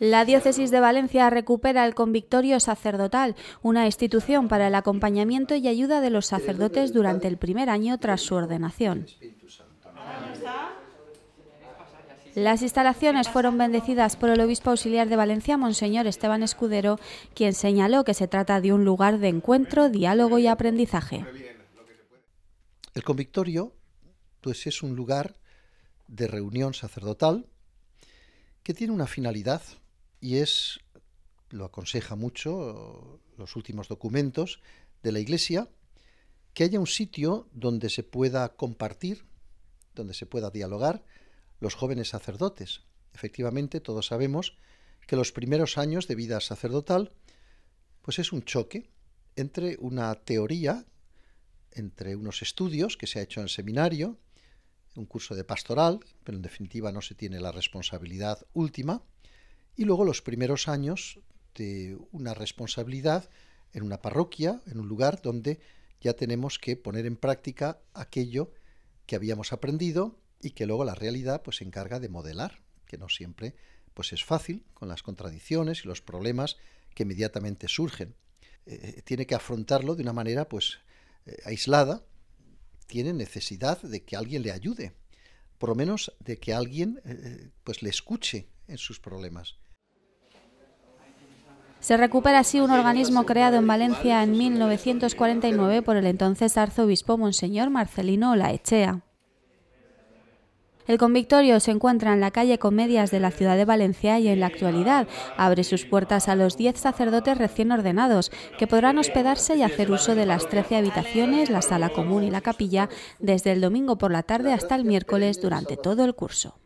La diócesis de Valencia recupera el convictorio sacerdotal, una institución para el acompañamiento y ayuda de los sacerdotes durante el primer año tras su ordenación. Las instalaciones fueron bendecidas por el obispo auxiliar de Valencia, Monseñor Esteban Escudero, quien señaló que se trata de un lugar de encuentro, diálogo y aprendizaje. El convictorio pues, es un lugar de reunión sacerdotal que tiene una finalidad y es, lo aconseja mucho los últimos documentos de la Iglesia, que haya un sitio donde se pueda compartir, donde se pueda dialogar los jóvenes sacerdotes. Efectivamente, todos sabemos que los primeros años de vida sacerdotal pues es un choque entre una teoría, entre unos estudios que se ha hecho en seminario, un curso de pastoral, pero en definitiva no se tiene la responsabilidad última, y luego los primeros años de una responsabilidad en una parroquia, en un lugar donde ya tenemos que poner en práctica aquello que habíamos aprendido y que luego la realidad pues se encarga de modelar, que no siempre pues es fácil con las contradicciones y los problemas que inmediatamente surgen. Eh, eh, tiene que afrontarlo de una manera pues eh, aislada, tiene necesidad de que alguien le ayude, por lo menos de que alguien pues le escuche en sus problemas. Se recupera así un organismo creado en Valencia en 1949 por el entonces arzobispo Monseñor Marcelino Laechea. El convictorio se encuentra en la calle Comedias de la ciudad de Valencia y en la actualidad abre sus puertas a los 10 sacerdotes recién ordenados, que podrán hospedarse y hacer uso de las 13 habitaciones, la sala común y la capilla desde el domingo por la tarde hasta el miércoles durante todo el curso.